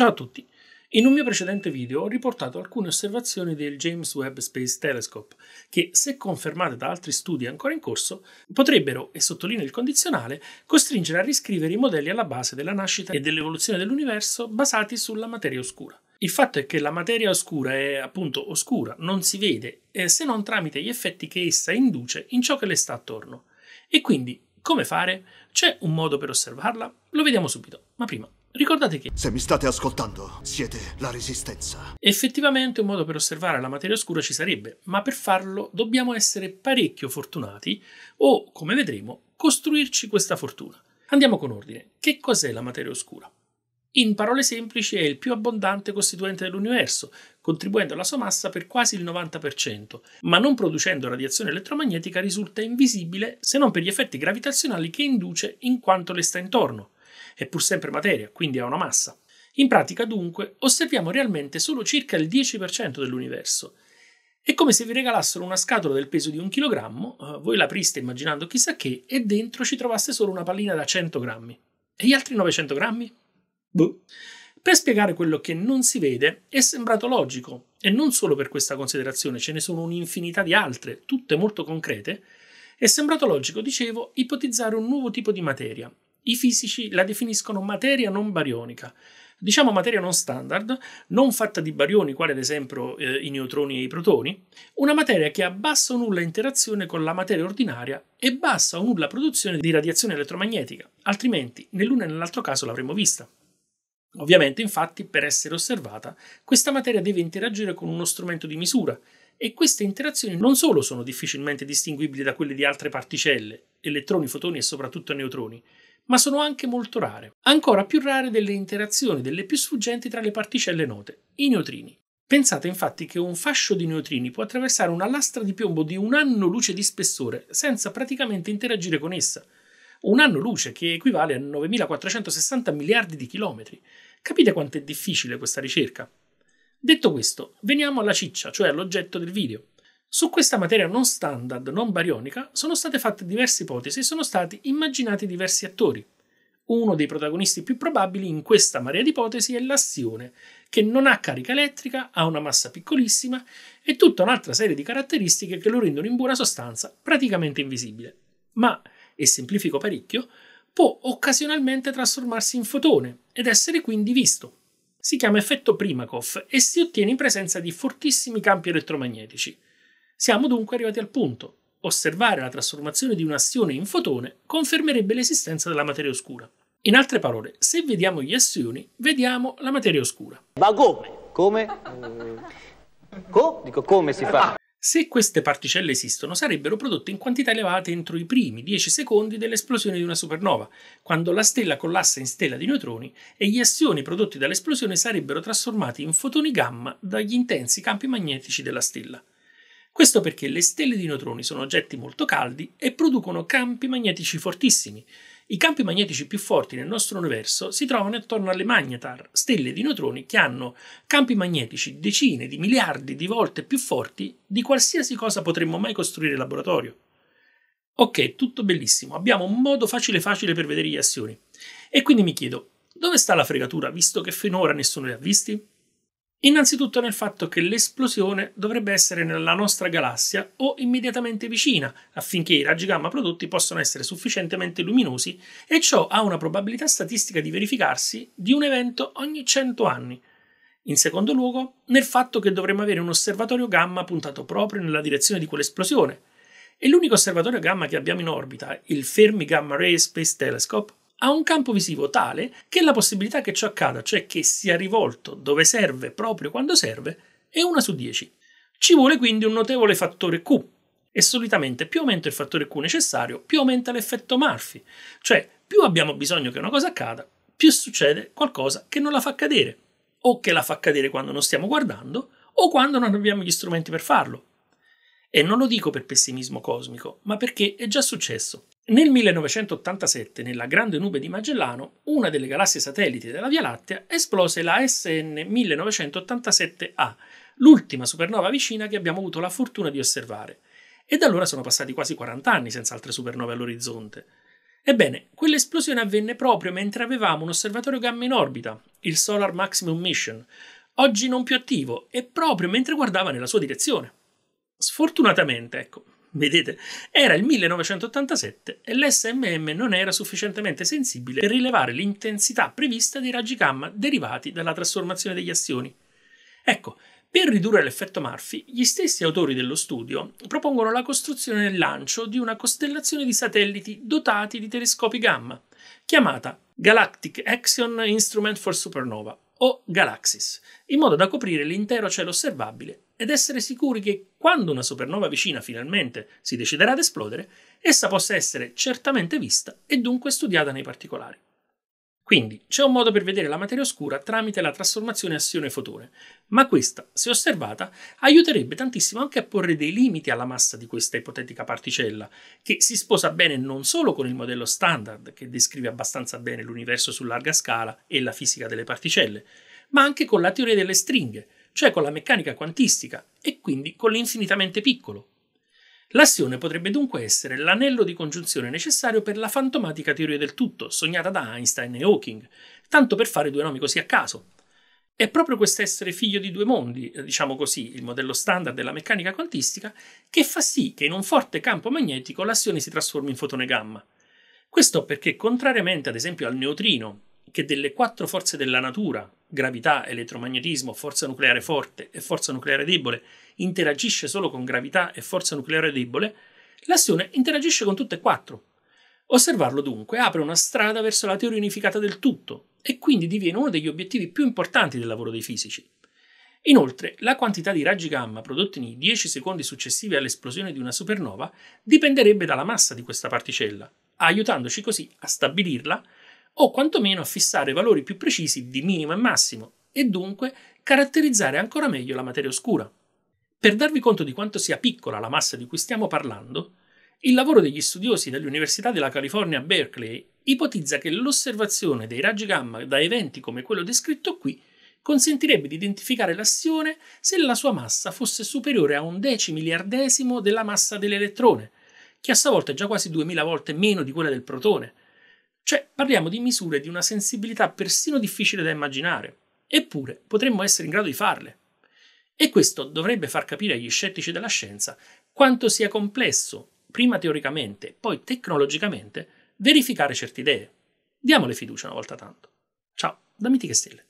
Ciao a tutti! In un mio precedente video ho riportato alcune osservazioni del James Webb Space Telescope che, se confermate da altri studi ancora in corso, potrebbero, e sottolineo il condizionale, costringere a riscrivere i modelli alla base della nascita e dell'evoluzione dell'universo basati sulla materia oscura. Il fatto è che la materia oscura è appunto oscura, non si vede, eh, se non tramite gli effetti che essa induce in ciò che le sta attorno. E quindi, come fare? C'è un modo per osservarla? Lo vediamo subito, ma prima Ricordate che se mi state ascoltando siete la resistenza. Effettivamente un modo per osservare la materia oscura ci sarebbe, ma per farlo dobbiamo essere parecchio fortunati o, come vedremo, costruirci questa fortuna. Andiamo con ordine. Che cos'è la materia oscura? In parole semplici è il più abbondante costituente dell'universo, contribuendo alla sua massa per quasi il 90%, ma non producendo radiazione elettromagnetica risulta invisibile se non per gli effetti gravitazionali che induce in quanto le sta intorno è pur sempre materia, quindi ha una massa. In pratica, dunque, osserviamo realmente solo circa il 10% dell'universo. È come se vi regalassero una scatola del peso di un chilogrammo, eh, voi l'apriste immaginando chissà che, e dentro ci trovasse solo una pallina da 100 grammi. E gli altri 900 grammi? Boh. Per spiegare quello che non si vede è sembrato logico, e non solo per questa considerazione, ce ne sono un'infinità di altre, tutte molto concrete, è sembrato logico, dicevo, ipotizzare un nuovo tipo di materia, i fisici la definiscono materia non barionica, diciamo materia non standard, non fatta di barioni, quali ad esempio eh, i neutroni e i protoni, una materia che ha bassa o nulla interazione con la materia ordinaria e bassa o nulla produzione di radiazione elettromagnetica, altrimenti nell'uno e nell'altro caso l'avremmo vista. Ovviamente, infatti, per essere osservata, questa materia deve interagire con uno strumento di misura, e queste interazioni non solo sono difficilmente distinguibili da quelle di altre particelle, elettroni, fotoni e soprattutto neutroni, ma sono anche molto rare, ancora più rare delle interazioni delle più sfuggenti tra le particelle note, i neutrini. Pensate infatti che un fascio di neutrini può attraversare una lastra di piombo di un anno luce di spessore senza praticamente interagire con essa. Un anno luce che equivale a 9460 miliardi di chilometri. Capite quanto è difficile questa ricerca? Detto questo, veniamo alla ciccia, cioè all'oggetto del video. Su questa materia non standard, non barionica, sono state fatte diverse ipotesi e sono stati immaginati diversi attori. Uno dei protagonisti più probabili in questa marea di ipotesi è l'assione, che non ha carica elettrica, ha una massa piccolissima e tutta un'altra serie di caratteristiche che lo rendono in buona sostanza praticamente invisibile. Ma, e semplifico parecchio, può occasionalmente trasformarsi in fotone ed essere quindi visto. Si chiama effetto Primakov e si ottiene in presenza di fortissimi campi elettromagnetici siamo dunque arrivati al punto. Osservare la trasformazione di un assione in fotone confermerebbe l'esistenza della materia oscura. In altre parole, se vediamo gli assioni, vediamo la materia oscura. Ma come? Come? Co? Dico come si fa? Se queste particelle esistono, sarebbero prodotte in quantità elevate entro i primi 10 secondi dell'esplosione di una supernova, quando la stella collassa in stella di neutroni e gli assioni prodotti dall'esplosione sarebbero trasformati in fotoni gamma dagli intensi campi magnetici della stella. Questo perché le stelle di neutroni sono oggetti molto caldi e producono campi magnetici fortissimi. I campi magnetici più forti nel nostro universo si trovano attorno alle magnetar, stelle di neutroni che hanno campi magnetici decine di miliardi di volte più forti di qualsiasi cosa potremmo mai costruire in laboratorio. Ok, tutto bellissimo, abbiamo un modo facile facile per vedere gli assioni. E quindi mi chiedo, dove sta la fregatura, visto che finora nessuno li ha visti? Innanzitutto nel fatto che l'esplosione dovrebbe essere nella nostra galassia o immediatamente vicina, affinché i raggi gamma prodotti possano essere sufficientemente luminosi, e ciò ha una probabilità statistica di verificarsi di un evento ogni 100 anni. In secondo luogo, nel fatto che dovremmo avere un osservatorio gamma puntato proprio nella direzione di quell'esplosione. E l'unico osservatorio gamma che abbiamo in orbita, il Fermi Gamma Ray Space Telescope, ha un campo visivo tale che la possibilità che ciò accada, cioè che sia rivolto dove serve proprio quando serve, è 1 su 10. Ci vuole quindi un notevole fattore Q e solitamente più aumenta il fattore Q necessario, più aumenta l'effetto Murphy, cioè più abbiamo bisogno che una cosa accada, più succede qualcosa che non la fa cadere, o che la fa cadere quando non stiamo guardando, o quando non abbiamo gli strumenti per farlo, e non lo dico per pessimismo cosmico, ma perché è già successo. Nel 1987, nella Grande Nube di Magellano, una delle galassie satelliti della Via Lattea esplose la SN 1987A, l'ultima supernova vicina che abbiamo avuto la fortuna di osservare. E da allora sono passati quasi 40 anni senza altre supernove all'orizzonte. Ebbene, quell'esplosione avvenne proprio mentre avevamo un osservatorio gamma in orbita, il Solar Maximum Mission, oggi non più attivo, e proprio mentre guardava nella sua direzione. Sfortunatamente, ecco, vedete, era il 1987 e l'SMM non era sufficientemente sensibile per rilevare l'intensità prevista dei raggi gamma derivati dalla trasformazione degli assioni. Ecco, per ridurre l'effetto Murphy, gli stessi autori dello studio propongono la costruzione e il lancio di una costellazione di satelliti dotati di telescopi gamma, chiamata Galactic Action Instrument for Supernova o Galaxis, in modo da coprire l'intero cielo osservabile ed essere sicuri che quando una supernova vicina finalmente si deciderà ad esplodere, essa possa essere certamente vista e dunque studiata nei particolari. Quindi c'è un modo per vedere la materia oscura tramite la trasformazione azione fotone ma questa, se osservata, aiuterebbe tantissimo anche a porre dei limiti alla massa di questa ipotetica particella, che si sposa bene non solo con il modello standard, che descrive abbastanza bene l'universo su larga scala e la fisica delle particelle, ma anche con la teoria delle stringhe, cioè con la meccanica quantistica e quindi con l'infinitamente piccolo. L'azione potrebbe dunque essere l'anello di congiunzione necessario per la fantomatica teoria del tutto, sognata da Einstein e Hawking, tanto per fare due nomi così a caso. È proprio quest'essere figlio di due mondi, eh, diciamo così, il modello standard della meccanica quantistica, che fa sì che in un forte campo magnetico l'azione si trasformi in fotone gamma. Questo perché, contrariamente ad esempio al neutrino, che delle quattro forze della natura, gravità, elettromagnetismo, forza nucleare forte e forza nucleare debole, interagisce solo con gravità e forza nucleare debole, l'azione interagisce con tutte e quattro. Osservarlo dunque apre una strada verso la teoria unificata del tutto e quindi diviene uno degli obiettivi più importanti del lavoro dei fisici. Inoltre, la quantità di raggi gamma prodotti nei 10 secondi successivi all'esplosione di una supernova dipenderebbe dalla massa di questa particella, aiutandoci così a stabilirla o quantomeno a fissare valori più precisi di minimo e massimo, e dunque caratterizzare ancora meglio la materia oscura. Per darvi conto di quanto sia piccola la massa di cui stiamo parlando, il lavoro degli studiosi dell'Università della California a Berkeley ipotizza che l'osservazione dei raggi gamma da eventi come quello descritto qui consentirebbe di identificare l'azione se la sua massa fosse superiore a un decimiliardesimo della massa dell'elettrone, che a sua volta è già quasi 2000 volte meno di quella del protone, cioè, parliamo di misure di una sensibilità persino difficile da immaginare. Eppure, potremmo essere in grado di farle. E questo dovrebbe far capire agli scettici della scienza quanto sia complesso, prima teoricamente, poi tecnologicamente, verificare certe idee. Diamole fiducia una volta tanto. Ciao, da Mitiche Stelle.